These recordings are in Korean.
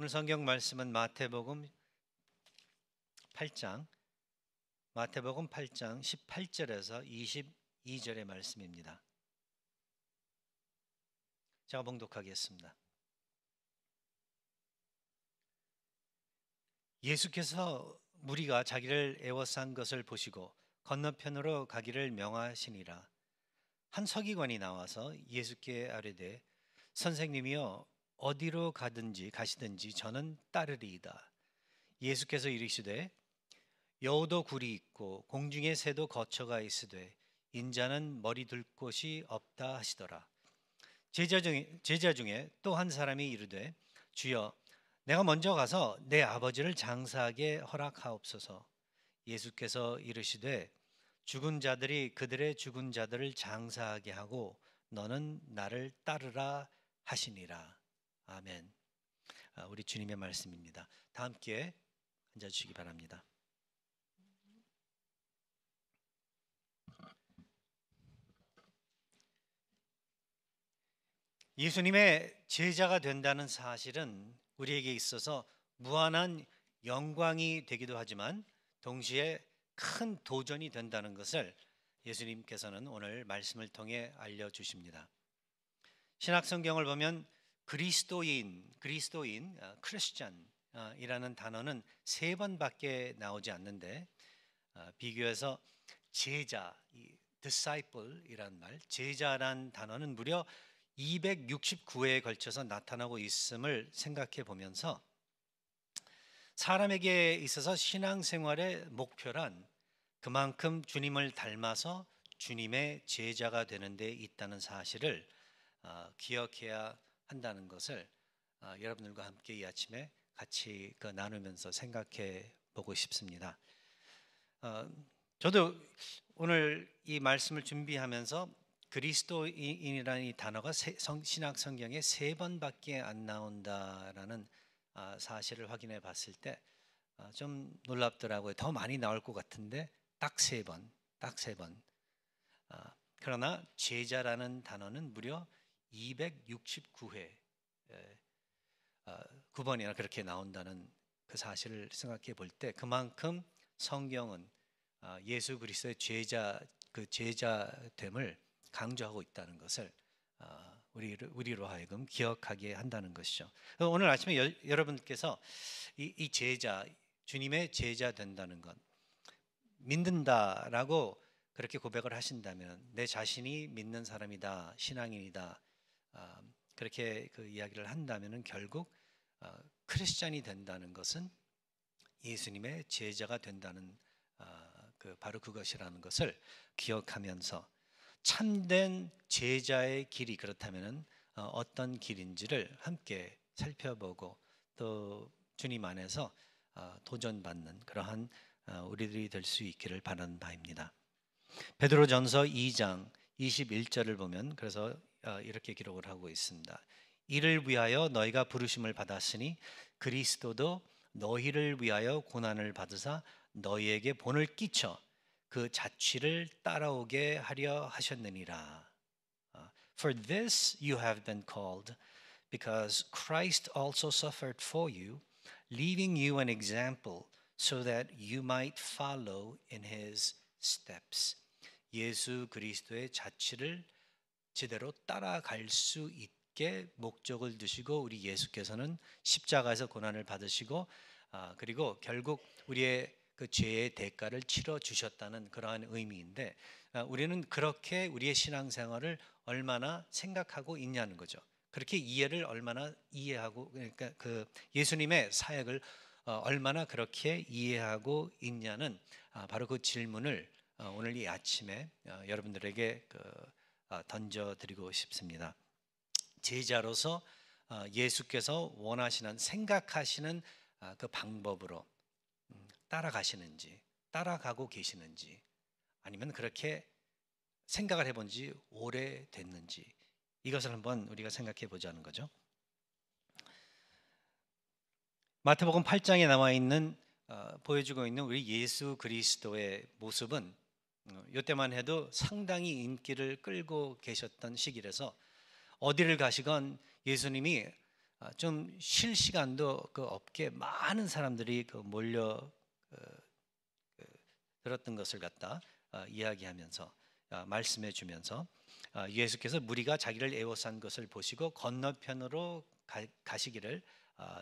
오늘 성경 말씀은 마태복음 8장 마태복음 8장 18절에서 22절의 말씀입니다. 제가 봉독하겠습니다. 예수께서 무리가 자기를 애워싼 것을 보시고 건너편으로 가기를 명하시니라 한 서기관이 나와서 예수께 아뢰되 선생님이여 어디로 가든지 가시든지 저는 따르리이다. 예수께서 이르시되 여우도 굴이 있고 공중의 새도 거처가 있으되 인자는 머리 둘 곳이 없다 하시더라. 제자 중에 제자 중에 또 한 사람이 이르되 주여 내가 먼저 가서 내 아버지를 장사하게 허락하옵소서. 예수께서 이르시되 죽은 자들이 그들의 죽은 자들을 장사하게 하고 너는 나를 따르라 하시니라. 아멘. 아, 우리 주님의 말씀입니다. 다 함께 앉아 주시기 바랍니다. 예수님의 제자가 된다는 사실은 우리에게 있어서 무한한 영광이 되기도 하지만 동시에 큰 도전이 된다는 것을 예수님께서는 오늘 말씀을 통해 알려 주십니다. 신약 성경을 보면 그리스도인, 그리스도인, 어, 크리스천이라는 어, 단어는 세 번밖에 나오지 않는데 어, 비교해서 제자, disciple이란 말, 제자란 단어는 무려 269회에 걸쳐서 나타나고 있음을 생각해 보면서 사람에게 있어서 신앙생활의 목표란 그만큼 주님을 닮아서 주님의 제자가 되는 데 있다는 사실을 기억해야 합니다. 한다는 것을 어, 여러분들과 함께 이 아침에 같이 그 나누면서 생각해 보고 싶습니다. 어, 저도 오늘 이 말씀을 준비하면서 그리스도인이라는 이 단어가 신학 성경에 세 번밖에 안 나온다라는 아, 사실을 확인해 봤을 때좀 어, 놀랍더라고요. 더 많이 나올 것 같은데 딱 세 번, 딱 세 번. 아, 그러나 제자라는 단어는 무려 269회 9번이나 아, 그렇게 나온다는 그 사실을 생각해 볼 때 그만큼 성경은 아, 예수 그리스도의 제자 그 제자됨을 강조하고 있다는 것을 아, 우리 우리로 하여금 기억하게 한다는 것이죠. 오늘 아침에 여, 여러분께서 이, 이 제자 주님의 제자 된다는 것 믿는다라고 그렇게 고백을 하신다면 내 자신이 믿는 사람이다 신앙인이다 아, 그렇게 그 이야기를 한다면은 결국 어, 크리스천이 된다는 것은 예수님의 제자가 된다는 아, 그 바로 그것이라는 것을 기억하면서 참된 제자의 길이 그렇다면은 어, 어떤 길인지를 함께 살펴보고 또 주님 안에서 어, 도전받는 그러한 우리들이 될 수 있기를 바란 바입니다. 베드로전서 2장 21절을 보면 그래서 이렇게 기록을 하고 있습니다. 이를 위하여 너희가 부르심을 받았으니 그리스도도 너희를 위하여 고난을 받으사 너희에게 본을 끼쳐 그 자취를 따라오게 하려 하셨느니라. For this you have been called, because Christ also suffered for you, leaving you an example, so that you might follow in his steps. 예수 그리스도의 자취를 제대로 따라갈 수 있게 목적을 두시고 우리 예수께서는 십자가에서 고난을 받으시고 아, 그리고 결국 우리의 그 죄의 대가를 치러 주셨다는 그러한 의미인데 아, 우리는 그렇게 우리의 신앙생활을 얼마나 생각하고 있냐는 거죠. 그렇게 이해를 얼마나 이해하고 그러니까 그 예수님의 사역을 어 얼마나 그렇게 이해하고 있냐는 아 바로 그 질문을 어, 오늘 이 아침에 어, 여러분들에게 그 어, 던져드리고 싶습니다. 제자로서 어, 예수께서 원하시는 생각하시는 어, 그 방법으로 음, 따라가시는지 따라가고 계시는지 아니면 그렇게 생각을 해본 지 오래됐는지 이것을 한번 우리가 생각해 보자는 거죠. 마태복음 8장에 나와 있는 보여주고 있는 우리 예수 그리스도의 모습은 이때만 어, 해도 상당히 인기를 끌고 계셨던 시기라서 어디를 가시건 예수님이 아, 좀쉴 시간도 그 없게 많은 사람들이 그 몰려 어, 그 들었던 것을 갖다 어, 이야기하면서 아, 말씀해 주면서 아, 예수께서 무리가 자기를 애워싼 것을 보시고 건너편으로 가, 시기를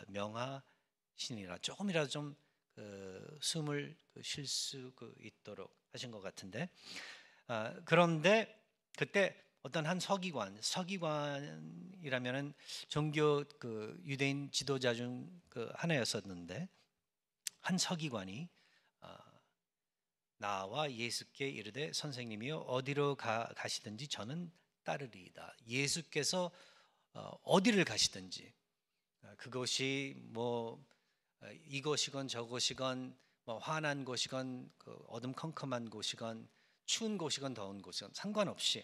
명하시니라 조금이라도 좀 어, 그 숨을 쉴수 그 있도록 하신 것 같은데 아, 그런데 그때 어떤 한 서기관 서기관이라면은 종교 그 유대인 지도자 중그 하나였었는데 한 서기관이 아, 나와 예수께 이르되 선생님이여 어디로 가, 가시든지 저는 따르리이다. 예수께서 어, 어디를 가시든지 아, 그것이 뭐 어, 이곳이건저곳이건뭐 화난 곳이건 그 어둠컴컴한 곳이건 추운 곳이건 더운 곳이건 상관없이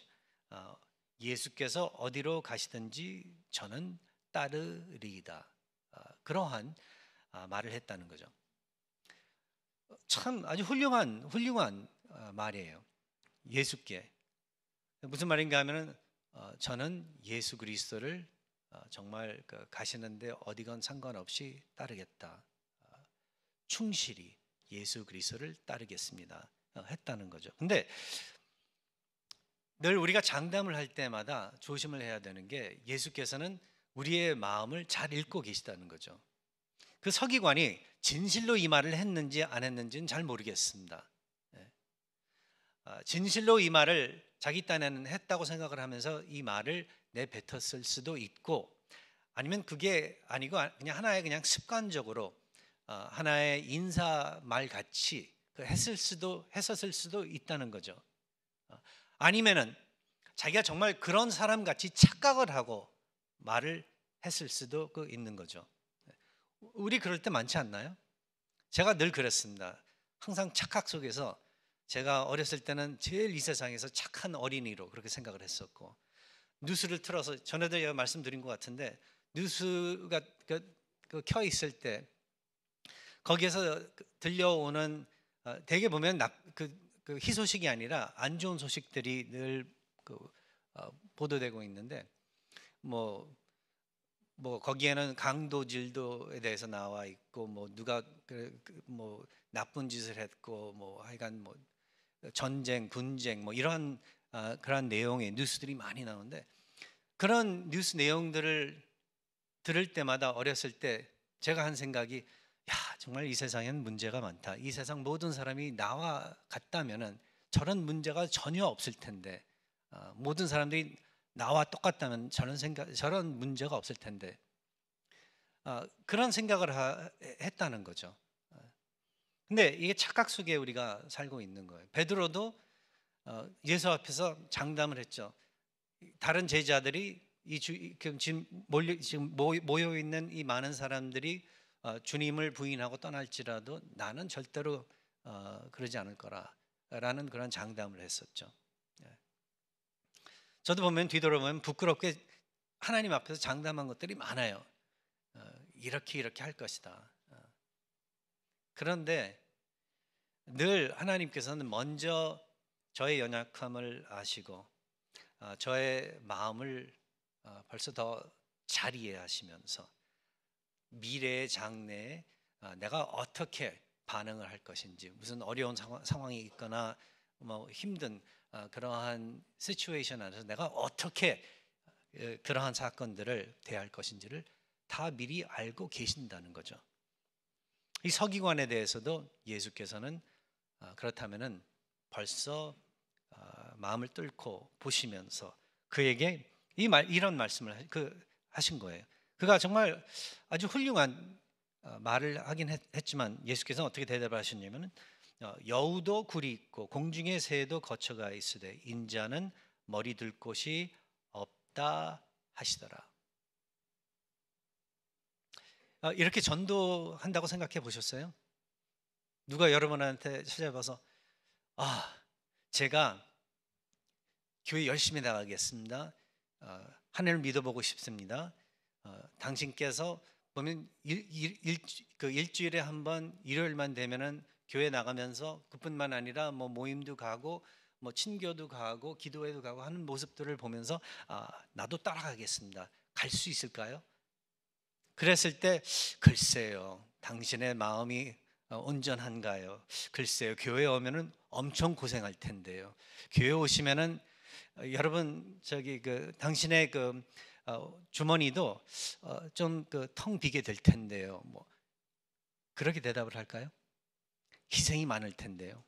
어, 예수께서 어디로 가시든지 저는 따르리이다. 어, 그러한 말을 했다는 거죠. 참 아주 훌륭한 훌륭한 말이에요. 예수께 무슨 말인가 하면은 저는 예수 그리스도를 어, 정말 그 가시는데 어디건 상관없이 따르겠다. 어, 충실히 예수 그리스도를 따르겠습니다. 어, 했다는 거죠. 근데 늘 우리가 장담을 할 때마다 조심을 해야 되는 게 예수께서는 우리의 마음을 잘 읽고 계시다는 거죠. 그 서기관이 진실로 이 말을 했는지 안 했는지는 잘 모르겠습니다. 예. 아, 진실로 이 말을 자기 딴에는 했다고 생각을 하면서 이 말을 내뱉었을 수도 있고 아니면 그게 아니고 아, 그냥 하나의 그냥 습관적으로 어, 하나의 인사 말 같이 그 했을 수도 했었을 수도 있다는 거죠. 어, 아니면은 자기가 정말 그런 사람 같이 착각을 하고 말을 했을 수도 그 있는 거죠. 어, 우리 그럴 때 많지 않나요? 제가 늘 그랬습니다. 항상 착각 속에서 제가 어렸을 때는 제일 이 세상에서 착한 어린이로 그렇게 생각을 했었고 뉴스를 틀어서 전에도 제가 말씀드린 것 같은데 뉴스가 그, 그 켜 있을 때 거기에서 그 들려오는 어, 대개 보면 나, 그, 그 희소식이 아니라 안 좋은 소식들이 늘그 어, 보도되고 있는데 뭐뭐 뭐 거기에는 강도질도에 대해서 나와 있고 뭐 누가 그, 그, 뭐 나쁜 짓을 했고 뭐 하여간 뭐 전쟁, 분쟁뭐 이러한 어, 아, 그런 내용의 뉴스들이 많이 나오는데 그런 뉴스 내용들을 들을 때마다 어렸을 때 제가 한 생각이 야 정말 이 세상엔 문제가 많다. 이 세상 모든 사람이 나와 같다면은 저런 문제가 전혀 없을 텐데 어, 모든 사람들이 나와 똑같다면 저런 생각 저런 문제가 없을 텐데 어, 그런 생각을 하, 했다는 거죠. 근데 이게 착각 속에 우리가 살고 있는 거예요. 베드로도 어, 예수 앞에서 장담을 했죠. 다른 제자들이 이 주, 지금, 몰려, 지금 모여 있는 이 많은 사람들이 어, 주님을 부인하고 떠날지라도 나는 절대로 어, 그러지 않을 거라라는 그런 장담을 했었죠. 예. 저도 보면 뒤돌아보면 부끄럽게 하나님 앞에서 장담한 것들이 많아요. 어, 이렇게 이렇게 할 것이다. 그런데 늘 하나님께서는 먼저 저의 연약함을 아시고 어, 저의 마음을 어, 벌써 더 잘 이해하시면서 미래의 장래에 어, 내가 어떻게 반응을 할 것인지 무슨 어려운 상황, 이 있거나 뭐 힘든 그러한 시츄에이션 안에서 내가 어떻게 그러한 사건들을 대할 것인지를 다 미리 알고 계신다는 거죠. 이 서기관에 대해서도 예수께서는 아, 그렇다면은 벌써 아, 마음을 뚫고 보시면서 그에게 이 말, 이런 말씀을 그 하신 거예요. 그가 정말 아주 훌륭한 어, 말을 하긴 했, 지만 예수께서는 어떻게 대답 하셨냐면은 어, 여우도 굴이 있고 공중의 새도 거쳐가 있으되 인자는 머리 들 곳이 없다 하시더라. 어, 이렇게 전도한다고 생각해 보셨어요? 누가 여러분한테 찾아봐서 아 제가 교회 열심히 나가겠습니다. 하늘을 어, 믿어보고 싶습니다. 어, 당신께서 보면 일, 일, 일, 그 일주일에 한 번 일요일만 되면은 교회 나가면서 그뿐만 아니라 뭐 모임도 가고 뭐 친교도 가고 기도회도 가고 하는 모습들을 보면서 아 나도 따라가겠습니다. 갈 수 있을까요? 그랬을 때 글쎄요. 당신의 마음이 어, 온전한가요? 글쎄요. 교회 오면은 엄청 고생할 텐데요. 교회 오시면은 어, 여러분 저기 그 당신의 그 어, 주머니도 좀 그 텅 비게 될 텐데요. 뭐 그렇게 대답을 할까요? 희생이 많을 텐데요.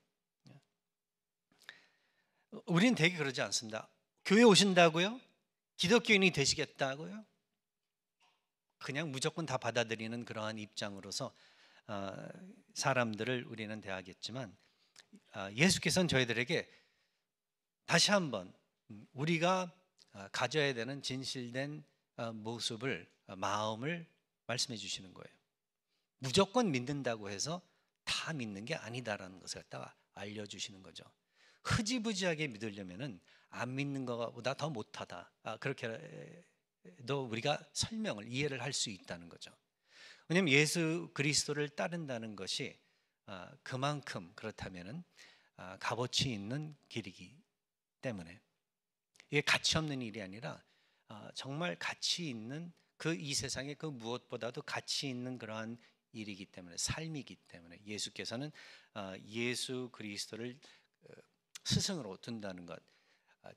우리는 되게 그러지 않습니다. 교회 오신다고요? 기독교인이 되시겠다고요? 그냥 무조건 다 받아들이는 그러한 입장으로서 어, 사람들을 우리는 대하겠지만 아, 예수께서는 저희들에게 다시 한번 우리가 어, 가져야 되는 진실된 어, 모습을 마음을 말씀해 주시는 거예요. 무조건 믿는다고 해서 다 믿는 게 아니다라는 것을 갖다가 알려주시는 거죠. 흐지부지하게 믿으려면은 안 믿는 것보다 더 못하다. 아, 그렇게 도 우리가 설명을 이해를 할 수 있다는 거죠. 왜냐하면 예수 그리스도를 따른다는 것이 아, 그만큼 그렇다면은 아, 값어치 있는 길이기 때문에 이게 가치 없는 일이 아니라 아, 정말 가치 있는 그 이 세상의 그 무엇보다도 가치 있는 그러한 일이기 때문에 삶이기 때문에 예수께서는 예수 그리스도를 어, 스승으로 둔다는 것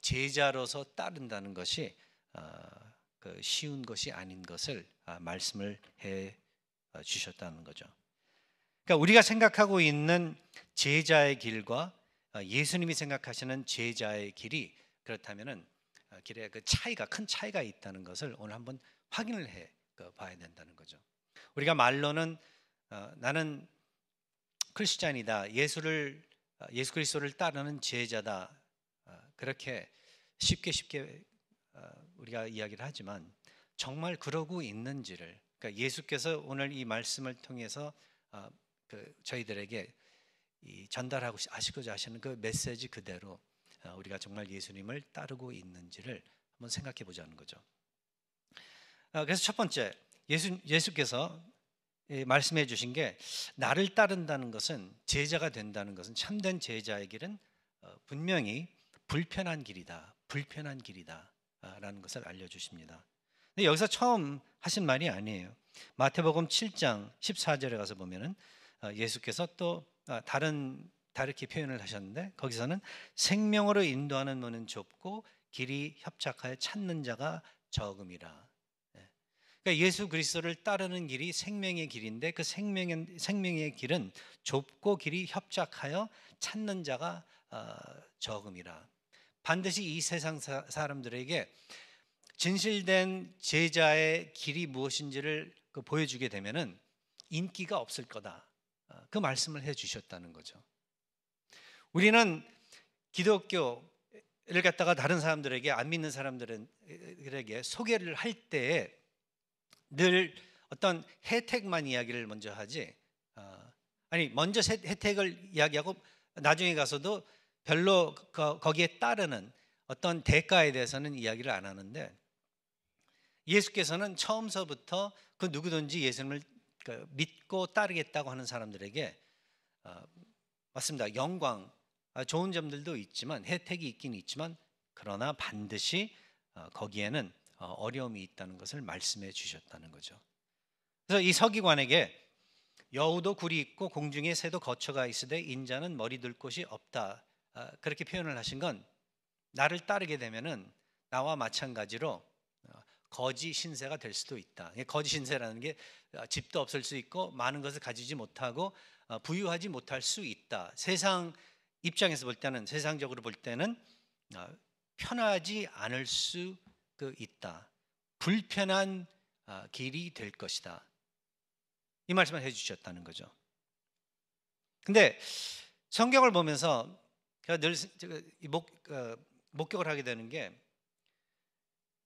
제자로서 따른다는 것이 그 쉬운 것이 아닌 것을 아, 말씀을 해 어, 주셨다는 거죠. 그러니까 우리가 생각하고 있는 제자의 길과 어, 예수님이 생각하시는 제자의 길이 그렇다면은 어, 길의 그 차이가 큰 차이가 있다는 것을 오늘 한번 확인을 해 그 봐야 된다는 거죠. 우리가 말로는 나는 크리스찬이다, 예수를 예수 그리스도를 따르는 제자다 그렇게 쉽게 쉽게 우리가 이야기를 하지만 정말 그러고 있는지를 그러니까 예수께서 오늘 이 말씀을 통해서 어, 그 저희들에게 전달하고 하시고자 하시는 그 메시지 그대로 어, 우리가 정말 예수님을 따르고 있는지를 한번 생각해 보자는 거죠. 어, 그래서 첫 번째 예수 예수께서 말씀해 주신 게 나를 따른다는 것은 제자가 된다는 것은 참된 제자의 길은 어, 분명히 불편한 길이다. 불편한 길이다. 라는 것을 알려주십니다. 근데 여기서 처음 하신 말이 아니에요. 마태복음 7장 14절에 가서 보면은 어, 예수께서 또 아, 다른 다르게 표현을 하셨는데 거기서는 생명으로 인도하는 문은 좁고 길이 협착하여 찾는 자가 적음이라. 예. 그러니까 예수 그리스도를 따르는 길이 생명의 길인데 그 생명의 생명의 길은 좁고 길이 협착하여 찾는 자가 아, 적음이라. 반드시 이 세상 사, 람들에게 진실된 제자의 길이 무엇인지를 그 보여주게 되면은 인기가 없을 거다. 아, 그 말씀을 해 주셨다는 거죠. 우리는 기독교를 갖다가 다른 사람들에게 안 믿는 사람들에게 소개를 할 때에 늘 어떤 혜택만 이야기를 먼저 하지. 아, 아니 먼저 혜택을 이야기하고 나중에 가서도 별로 거기에 따르는 어떤 대가에 대해서는 이야기를 안 하는데 예수께서는 처음서부터 그 누구든지 예수님을 그 믿고 따르겠다고 하는 사람들에게 어, 맞습니다. 영광, 아, 좋은 점들도 있지만 혜택이 있긴 있지만 그러나 반드시 어, 거기에는 어, 어려움이 있다는 것을 말씀해 주셨다는 거죠. 그래서 이 서기관에게 여우도 굴이 있고 공중의 새도 거처가 있으되 인자는 머리 둘 곳이 없다 아, 그렇게 표현을 하신 건 나를 따르게 되면은 나와 마찬가지로 어, 거지 신세가 될 수도 있다. 거지 신세라는 게 어, 집도 없을 수 있고 많은 것을 가지지 못하고 어, 부유하지 못할 수 있다. 세상 입장에서 볼 때는 세상적으로 볼 때는 편하지 않을 수 그 있다. 불편한 길이 될 것이다. 이 말씀을 해주셨다는 거죠. 근데 성경을 보면서 제가 늘 제가 목, 어, 목격을 하게 되는 게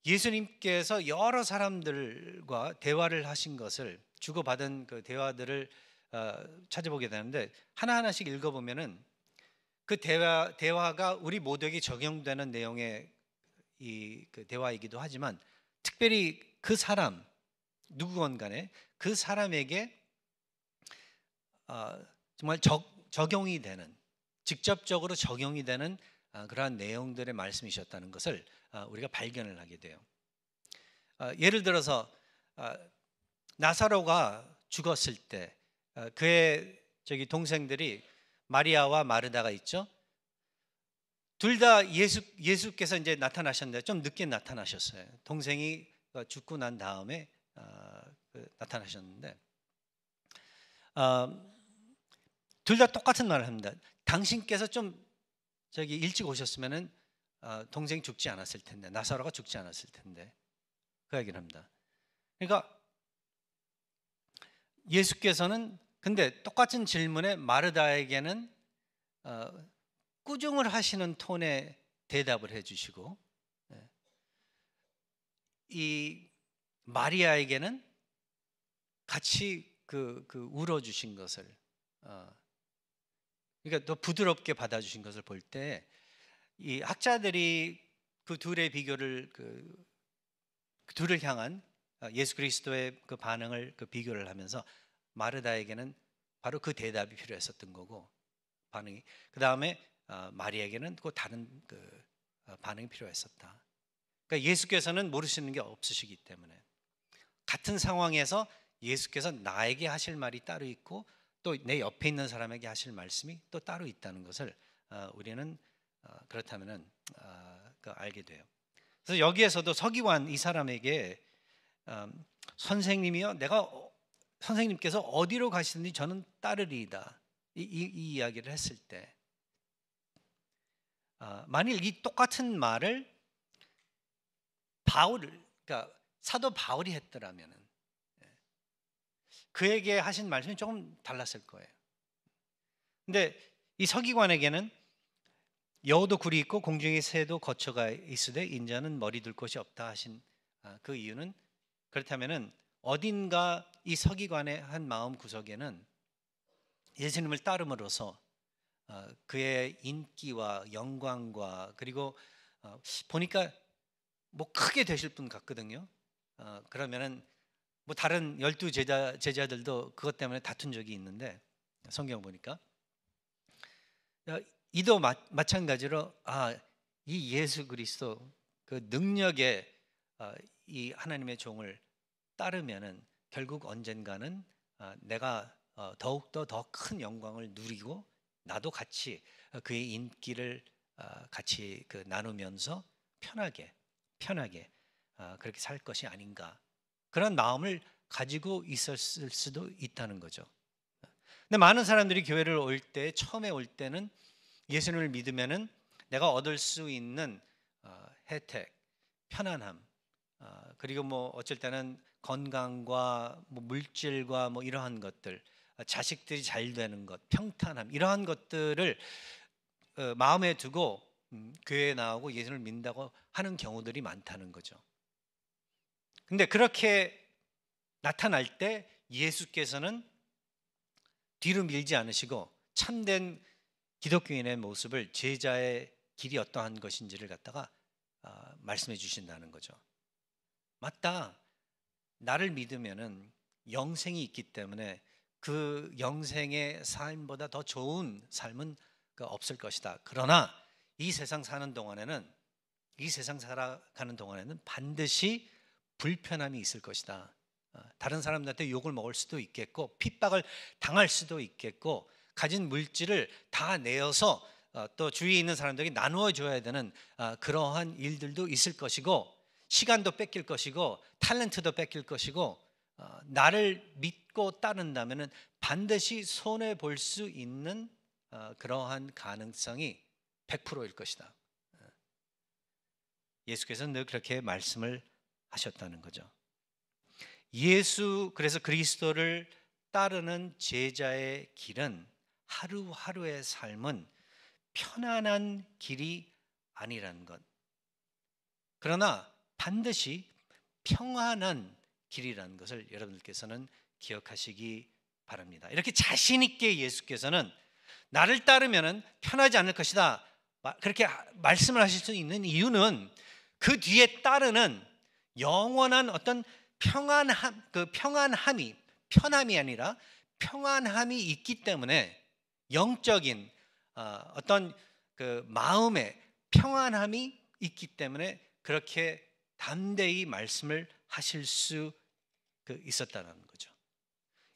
예수님께서 여러 사람들과 대화를 하신 것을 주고받은 그 대화들을 어, 찾아보게 되는데 하나하나씩 읽어보면은 그 대화 대화가 우리 모두에게 적용되는 내용의 이 그 대화이기도 하지만 특별히 그 사람 누구건 간에 그 사람에게 어, 정말 적, 적용이 되는 직접적으로 적용이 되는 아, 그러한 내용들의 말씀이셨다는 것을 아, 우리가 발견을 하게 돼요. 아, 예를 들어서 나사로가 죽었을 때 그의 저기 동생들이 마리아와 마르다가 있죠. 둘 다 예수 예수께서 이제 나타나셨는데 좀 늦게 나타나셨어요. 동생이 어, 죽고 난 다음에 그 나타나셨는데 둘다 똑같은 말을 합니다. 당신께서 좀 저기 일찍 오셨으면은 어, 동생 죽지 않았을 텐데 나사로가 죽지 않았을 텐데 그 얘기를 합니다. 그러니까 예수께서는 근데 똑같은 질문에 마르다에게는 어, 꾸중을 하시는 톤의 대답을 해주시고 예, 이 마리아에게는 같이 그, 그 울어주신 것을 어, 그러니까 더 부드럽게 받아주신 것을 볼 때 이 학자들이 그 둘의 비교를 그, 둘을 향한 어, 예수 그리스도의 그 반응을 그 비교를 하면서 마르다에게는 바로 그 대답이 필요했었던 거고 반응이 그 다음에 어, 마리에게는 또 다른 그 어, 반응이 필요했었다. 그러니까 예수께서는 모르시는 게 없으시기 때문에 같은 상황에서 예수께서 나에게 하실 말이 따로 있고 또내 옆에 있는 사람에게 하실 말씀이 또 따로 있다는 것을 어, 우리는 어, 그렇다면은 어, 그 알게 돼요. 그래서 여기에서도 서기관 이 사람에게 선생님이요, 내가 선생님께서 어디로 가시든지 저는 따르리이다 이, 이, 이 이야기를 했을 때 만일 이 똑같은 말을 바울, 그러니까 사도 바울이 했더라면은 그에게 하신 말씀이 조금 달랐을 거예요. 근데 이 서기관에게는 여우도 굴이 있고 공중의 새도 거처가 있으되 인자는 머리 둘 곳이 없다 하신 아, 그 이유는 그렇다면은 어딘가 이 서기관의 한 마음 구석에는 예수님을 따름으로써 어, 그의 인기와 영광과 그리고 어, 보니까 뭐 크게 되실 분 같거든요. 어, 그러면은 뭐 다른 열두 제자 제자들도 그것 때문에 다툰 적이 있는데 성경 보니까 이도 마, 마찬가지로 아 이 예수 그리스도 그 능력에 아, 이 하나님의 종을 따르면은 결국 언젠가는 아, 내가 어, 더욱 더 더 큰 영광을 누리고 나도 같이 어, 그의 인기를 어, 같이 그 나누면서 편하게 편하게 어, 그렇게 살 것이 아닌가 그런 마음을 가지고 있었을 수도 있다는 거죠. 근데 많은 사람들이 교회를 올 때 처음에 올 때는 예수님을 믿으면은 내가 얻을 수 있는 어, 혜택, 편안함, 어, 그리고 뭐 어쩔 때는 건강과 뭐 물질과 뭐 이러한 것들, 어, 자식들이 잘 되는 것, 평탄함 이러한 것들을 어, 마음에 두고 음, 교회에 나오고 예수님을 믿는다고 하는 경우들이 많다는 거죠. 근데 그렇게 나타날 때 예수께서는 뒤로 밀지 않으시고 참된 기독교인의 모습을 제자의 길이 어떠한 것인지를 갖다가 아, 말씀해 주신다는 거죠. 맞다. 나를 믿으면은 영생이 있기 때문에 그 영생의 삶보다 더 좋은 삶은 그 없을 것이다. 그러나 이 세상 사는 동안에는 이 세상 살아가는 동안에는 반드시 불편함이 있을 것이다. 어, 다른 사람들한테 욕을 먹을 수도 있겠고 핍박을 당할 수도 있겠고 가진 물질을 다 내어서 어, 또 주위에 있는 사람들에게 나누어 줘야 되는 어, 그러한 일들도 있을 것이고 시간도 뺏길 것이고 탤런트도 뺏길 것이고 나를 믿고 따른다면은 반드시 손해 볼 수 있는 그러한 가능성이 100%일 것이다. 예수께서는 늘 그렇게 말씀을 하셨다는 거죠. 예수 그래서 그리스도를 따르는 제자의 길은 하루하루의 삶은 편안한 길이 아니라는 것. 그러나 반드시 평안한 길이라는 것을 여러분들께서는 기억하시기 바랍니다. 이렇게 자신 있게 예수께서는 나를 따르면은 편하지 않을 것이다. 그렇게 말씀을 하실 수 있는 이유는 그 뒤에 따르는 영원한 어떤 평안함 그 평안함이 편함이 아니라 평안함이 있기 때문에 영적인 어, 떤그 마음의 평안함이 있기 때문에 그렇게 담대히 말씀을 하실 수 그 있었다는 거죠.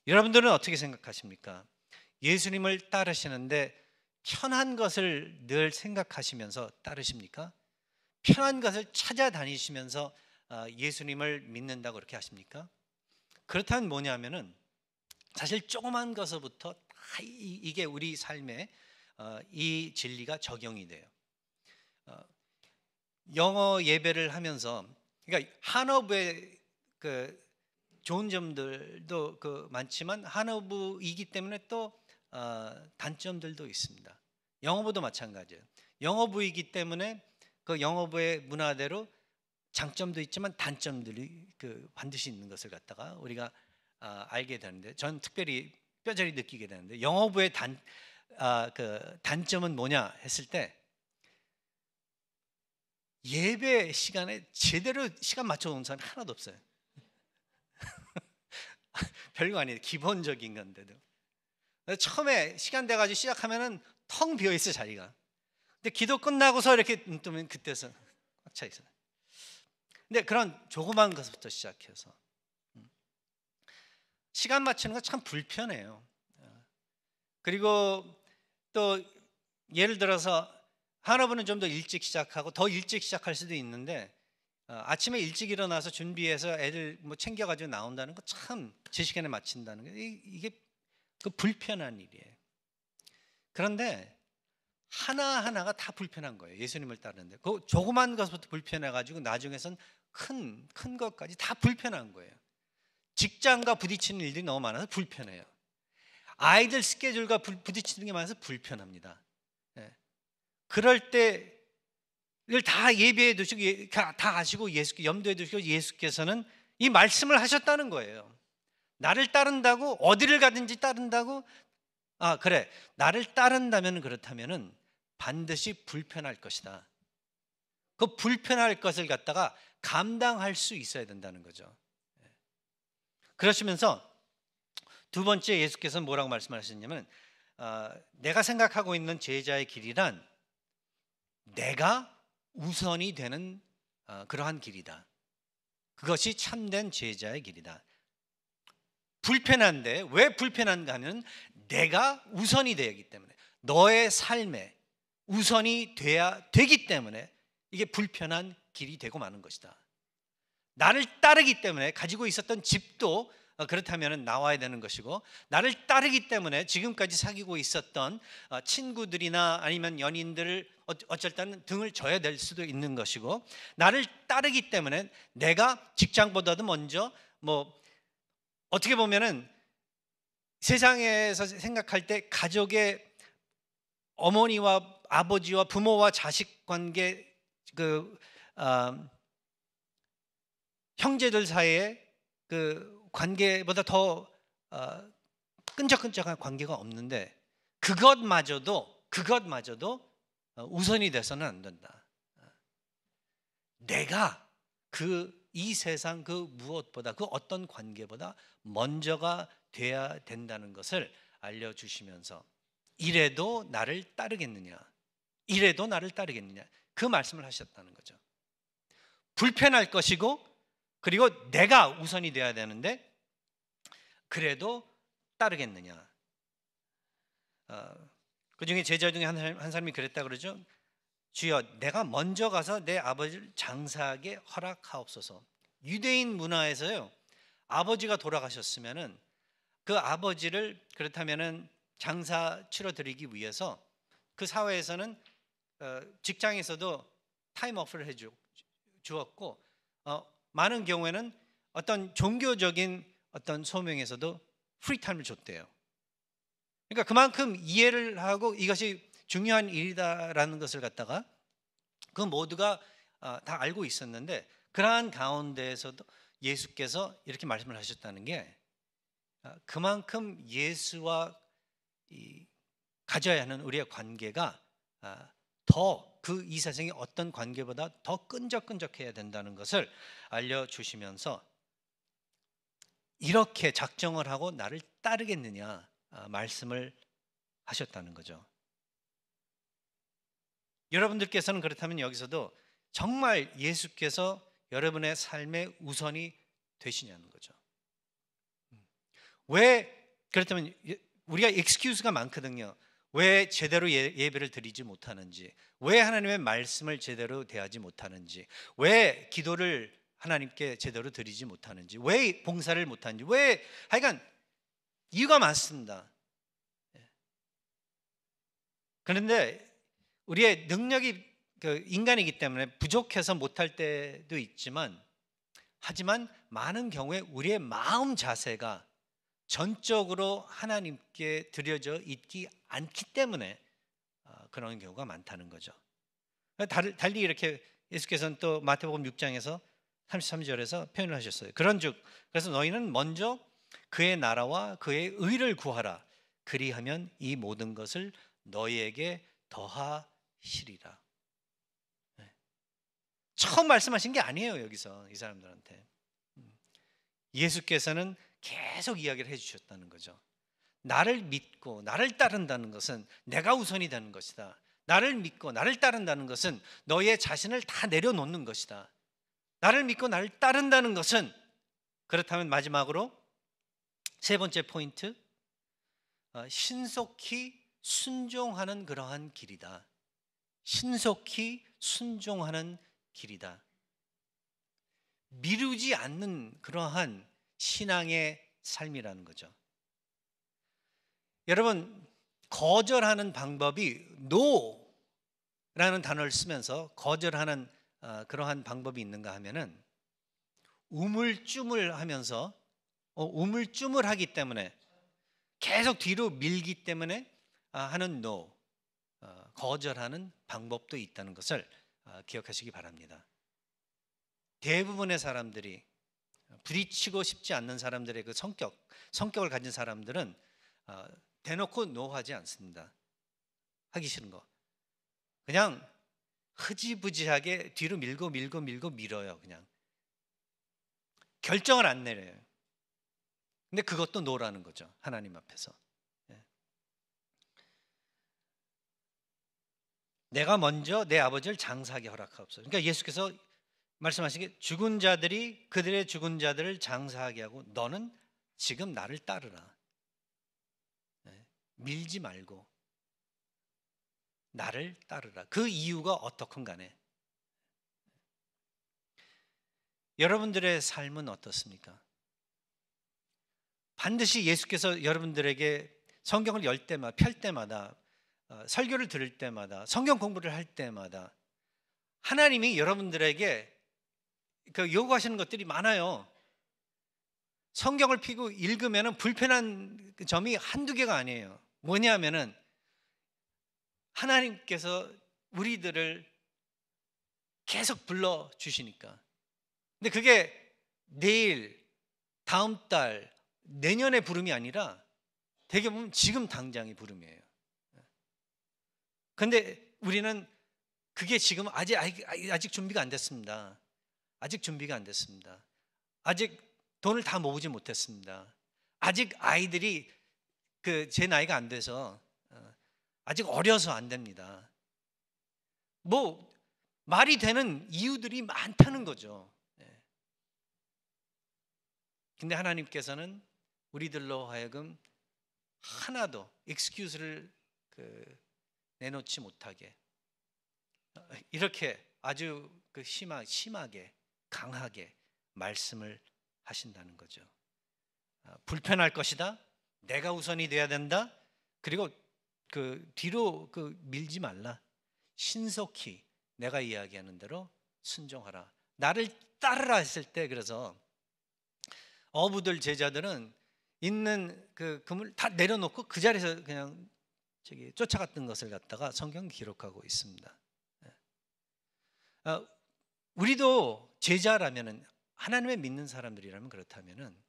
여러분들은 어떻게 생각하십니까? 예수님을 따르시는데 편한 것을 늘 생각하시면서 따르십니까? 편한 것을 찾아다니시면서 아, 예수님을 믿는다고 그렇게 하십니까? 그렇다면 뭐냐면은 사실 조그만 것서부터 이게 우리 삶에 어, 이 진리가 적용이 돼요. 어, 영어 예배를 하면서 그러니까 한어부의 그 좋은 점들도 그 많지만 한어부이기 때문에 또 어, 단점들도 있습니다. 영어부도 마찬가지예요. 영어부이기 때문에 그 영어부의 문화대로 장점도 있지만 단점들이 그 반드시 있는 것을 갖다가 우리가 아, 알게 되는데 전 특별히 뼈저리 느끼게 되는데 영어부의 단, 아, 그 단점은 뭐냐 했을 때 예배 시간에 제대로 시간 맞춰놓은 사람이 하나도 없어요. 별거 아니에요. 기본적인 건데도. 처음에 시간 돼가지고 시작하면은 텅 비어 있어 자리가. 근데 기도 끝나고서 이렇게 눈 뜨면 그때서 꽉 차 있어요. 근데 그런 조그만 것부터 시작해서 시간 맞추는 거 참 불편해요. 그리고 또 예를 들어서 하나부는 좀더 일찍 시작하고 더 일찍 시작할 수도 있는데 어, 아침에 일찍 일어나서 준비해서 애들 뭐 챙겨가지고 나온다는 거 참 제 시간에 맞춘다는 게 이게 그 불편한 일이에요. 그런데 하나 하나가 다 불편한 거예요. 예수님을 따르는데 그 조그만 것부터 불편해가지고 나중에선 큰, 큰 것까지 다 불편한 거예요. 직장과 부딪히는 일들이 너무 많아서 불편해요. 아이들 스케줄과 부, 딪히는게 많아서 불편합니다. 예. 그럴 때를 다 예배해 두시고 예, 다 아시고 예수께 염두해 두시고 예수께서는 이 말씀을 하셨다는 거예요. 나를 따른다고 어디를 가든지 따른다고 아 그래 나를 따른다면 그렇다면 반드시 불편할 것이다. 그 불편할 것을 갖다가 감당할 수 있어야 된다는 거죠. 예. 그러시면서 두 번째 예수께서 뭐라고 말씀하셨냐면 어, 내가 생각하고 있는 제자의 길이란 내가 우선이 되는 어, 그러한 길이다. 그것이 참된 제자의 길이다. 불편한데 왜 불편한가 는 내가 우선이 되기 때문에 너의 삶에 우선이 돼야 되기 때문에 이게 불편한 길이 되고 마는 것이다. 나를 따르기 때문에 가지고 있었던 집도 어, 그렇다면 나와야 되는 것이고 나를 따르기 때문에 지금까지 사귀고 있었던 어, 친구들이나 아니면 연인들 어쩔 때는 등을 져야 될 수도 있는 것이고 나를 따르기 때문에 내가 직장보다도 먼저 뭐 어떻게 보면은 세상에서 생각할 때 가족의 어머니와 아버지와 부모와 자식 관계 그 아, 형제들 사이에 그 관계보다 더 아, 끈적끈적한 관계가 없는데 그것마저도 그것마저도 어, 우선이 돼서는 안 된다. 내가 그 이 세상 그 무엇보다 그 어떤 관계보다 먼저가 돼야 된다는 것을 알려주시면서 이래도 나를 따르겠느냐, 이래도 나를 따르겠느냐 그 말씀을 하셨다는 거죠. 불편할 것이고 그리고 내가 우선이 돼야 되는데 그래도 따르겠느냐. 어, 그 중에 제자 중에 한, 사람, 한 사람이 그랬다 그러죠. 주여, 내가 먼저 가서 내 아버지를 장사하게 허락하옵소서. 유대인 문화에서요, 아버지가 돌아가셨으면은 그 아버지를 그렇다면은 장사 치러드리기 위해서 그 사회에서는 어, 직장에서도 타임 오프를 해주고 주었고 어, 많은 경우에는 어떤 종교적인 어떤 소명에서도 프리타임을 줬대요. 그러니까 그만큼 이해를 하고 이것이 중요한 일이다라는 것을 갖다가 그 모두가 어, 다 알고 있었는데 그러한 가운데에서도 예수께서 이렇게 말씀을 하셨다는 게 어, 그만큼 예수와 가져야 하는 우리의 관계가 어, 더 그이 세상의 어떤 관계보다 더 끈적끈적해야 된다는 것을 알려주시면서 이렇게 작정을 하고 나를 따르겠느냐 아, 말씀을 하셨다는 거죠. 여러분들께서는 그렇다면 여기서도 정말 예수께서 여러분의 삶의 우선이 되시냐는 거죠. 왜 그렇다면 예, 우리가 e x c u 가 많거든요. 왜 제대로 예, 예배를 드리지 못하는지, 왜 하나님의 말씀을 제대로 대하지 못하는지, 왜 기도를 하나님께 제대로 드리지 못하는지, 왜 봉사를 못하는지, 왜 하여간 이유가 많습니다. 예. 그런데 우리의 능력이 그 인간이기 때문에 부족해서 못할 때도 있지만, 하지만 많은 경우에 우리의 마음 자세가 전적으로 하나님께 드려져 있지 않기 때문에 어, 그런 경우가 많다는 거죠. 달리 이렇게 예수께서는 또 마태복음 6장에서 33절에서 표현을 하셨어요. 그런즉 그래서 너희는 먼저 그의 나라와 그의 의를 구하라. 그리하면 이 모든 것을 너희에게 더하시리라. 네. 처음 말씀하신 게 아니에요 여기서 이 사람들한테. 음. 예수께서는 계속 이야기를 해주셨다는 거죠. 나를 믿고 나를 따른다는 것은 내가 우선이 되는 것이다. 나를 믿고 나를 따른다는 것은 너의 자신을 다 내려놓는 것이다. 나를 믿고 나를 따른다는 것은 그렇다면 마지막으로 세 번째 포인트 어, 신속히 순종하는 그러한 길이다. 신속히 순종하는 길이다. 미루지 않는 그러한 신앙의 삶이라는 거죠. 여러분, 거절하는 방법이 no라는 단어를 쓰면서 거절하는 어, 그러한 방법이 있는가 하면은 우물쭈물 하면서 어, 우물쭈물 하기 때문에 계속 뒤로 밀기 때문에 아, 하는 no, 어, 거절하는 방법도 있다는 것을 아, 기억하시기 바랍니다. 대부분의 사람들이 부딪히고 싶지 않는 사람들의 그 성격, 성격을 가진 사람들은 어, 대놓고 노하지 않습니다. 하기 싫은 거. 그냥 흐지부지하게 뒤로 밀고 밀고 밀고 밀어요. 그냥 결정을 안 내려요. 근데 그것도 노라는 거죠. 하나님 앞에서. 예. 내가 먼저 내 아버지를 장사하게 허락하옵소서. 그러니까 예수께서 말씀하시기 죽은 자들이 그들의 죽은 자들을 장사하게 하고 너는 지금 나를 따르라. 네, 밀지 말고 나를 따르라. 그 이유가 어떻건 간에 여러분들의 삶은 어떻습니까? 반드시 예수께서 여러분들에게 성경을 열 때마다 펼 때마다 어, 설교를 들을 때마다 성경 공부를 할 때마다 하나님이 여러분들에게 그 요구하시는 것들이 많아요. 성경을 피고 읽으면 불편한 그 점이 한두 개가 아니에요. 뭐냐면은 하나님께서 우리들을 계속 불러 주시니까. 근데 그게 내일, 다음 달, 내년의 부름이 아니라 되게 보면 지금 당장의 부름이에요. 근데 우리는 그게 지금 아직 아직 준비가 안 됐습니다. 아직 준비가 안 됐습니다. 아직 돈을 다 모으지 못했습니다. 아직 아이들이 그 제 나이가 안 돼서 어, 아직 어려서 안 됩니다. 뭐 말이 되는 이유들이 많다는 거죠. 예. 근데 하나님께서는 우리들로 하여금 하나도 익스큐즈를 그 내놓지 못하게 어, 이렇게 아주 그 심하, 심하게 강하게 말씀을 하신다는 거죠. 아, 불편할 것이다. 내가 우선이 돼야 된다. 그리고 그 뒤로 그 밀지 말라. 신속히 내가 이야기하는 대로 순종하라. 나를 따르라 했을 때 그래서 어부들 제자들은 있는 그 금을 다 내려놓고 그 자리에서 그냥 저기 쫓아갔던 것을 갖다가 성경 기록하고 있습니다. 예. 아, 우리도 제자라면 하나님의 믿는 사람들이라면 그렇다면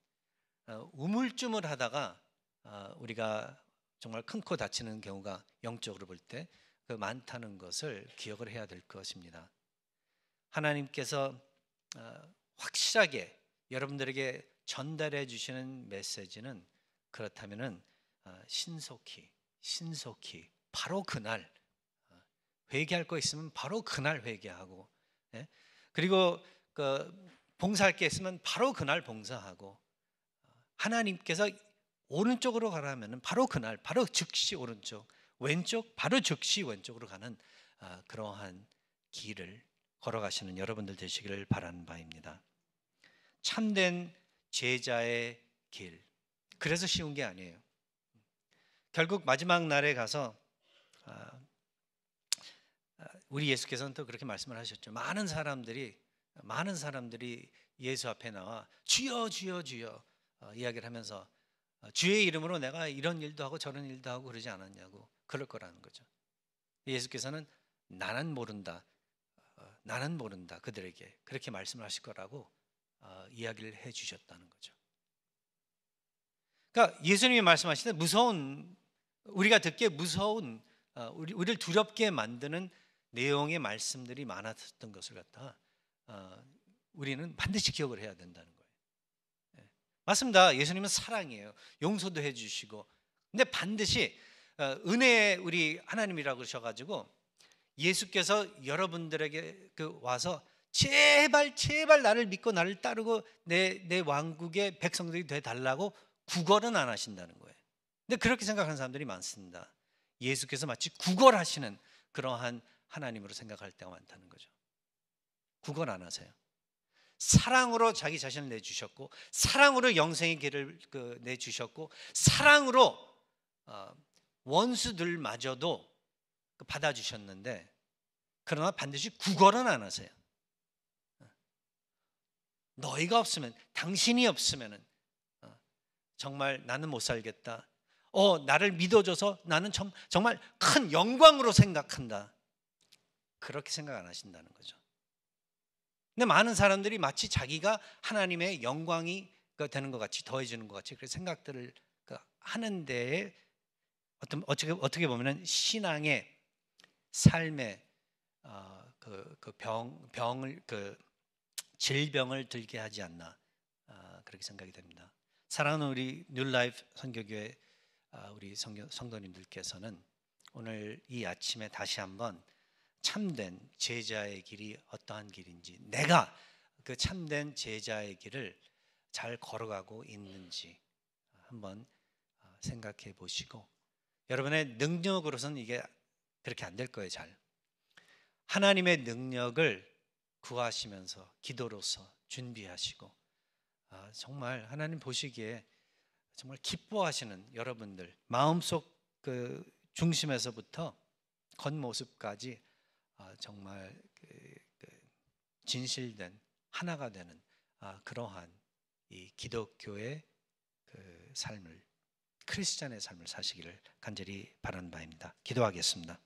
어, 우물쭈물 하다가 어, 우리가 정말 큰 코 다치는 경우가 영적으로 볼 때 그 많다는 것을 기억을 해야 될 것입니다. 하나님께서 어, 확실하게 여러분들에게 전달해 주시는 메시지는 그렇다면은 신속히 신속히 바로 그날 회개할 거 있으면 바로 그날 회개하고 예? 그리고 그 봉사할 게 있으면 바로 그날 봉사하고 하나님께서 오른쪽으로 가라면 바로 그날 바로 즉시 오른쪽 왼쪽 바로 즉시 왼쪽으로 가는 아, 그러한 길을 걸어가시는 여러분들 되시기를 바라는 바입니다. 참된 제자의 길. 그래서 쉬운 게 아니에요. 결국 마지막 날에 가서 아, 우리 예수께서는 또 그렇게 말씀을 하셨죠. 많은 사람들이 많은 사람들이 예수 앞에 나와 주여 주여 주여 어, 이야기를 하면서 어, 주의 이름으로 내가 이런 일도 하고 저런 일도 하고 그러지 않았냐고 그럴 거라는 거죠. 예수께서는 나는 모른다. 어, 나는 모른다. 그들에게 그렇게 말씀을 하실 거라고 어, 이야기를 해 주셨다는 거죠. 그러니까 예수님이 말씀하시는 무서운 우리가 듣기에 무서운 어, 우리, 우리를 두렵게 만드는 내용의 말씀들이 많았던 것을 갖다 어, 우리는 반드시 기억을 해야 된다는 거예요. 예. 맞습니다. 예수님은 사랑이에요. 용서도 해주시고, 근데 반드시 어, 은혜의 우리 하나님이라고 그셔가지고 예수께서 여러분들에게 그 와서 제발 제발 나를 믿고 나를 따르고 내 내 왕국의 백성들이 돼 달라고 구걸은 안 하신다는 거예요. 근데 그렇게 생각하는 사람들이 많습니다. 예수께서 마치 구걸하시는 그러한 하나님으로 생각할 때가 많다는 거죠. 그건 안 하세요. 사랑으로 자기 자신을 내주셨고 사랑으로 영생의 길을 그 내주셨고 사랑으로 어, 원수들마저도 그 받아주셨는데 그러나 반드시 구걸은 안 하세요. 어. 너희가 없으면 당신이 없으면 어, 정말 나는 못 살겠다. 어 나를 믿어줘서 나는 정, 정말 큰 영광으로 생각한다. 그렇게 생각 안 하신다는 거죠. 근데 많은 사람들이 마치 자기가 하나님의 영광이 그 되는 것 같이 더해지는 것 같이 그런 생각들을 그 하는 데 어떤 어떻게 어떻게 보면은 신앙의 삶의 그병 어, 그, 그 병을 그 질병을 들게 하지 않나 아, 그렇게 생각이 됩니다. 사랑하는 우리 뉴라이프 선교교회 아, 우리 성도님들께서는 오늘 이 아침에 다시 한번 참된 제자의 길이 어떠한 길인지 내가 그 참된 제자의 길을 잘 걸어가고 있는지 한번 어, 생각해 보시고 여러분의 능력으로서는 이게 그렇게 안 될 거예요, 잘. 하나님의 능력을 구하시면서 기도로서 준비하시고 아, 정말 하나님 보시기에 정말 기뻐하시는 여러분들 마음속 그 중심에서부터 겉모습까지 아, 정말 그, 그 진실된 하나가 되는 아, 그러한 이 기독교의 그 삶을 크리스천의 삶을 사시기를 간절히 바라는 바입니다. 기도하겠습니다.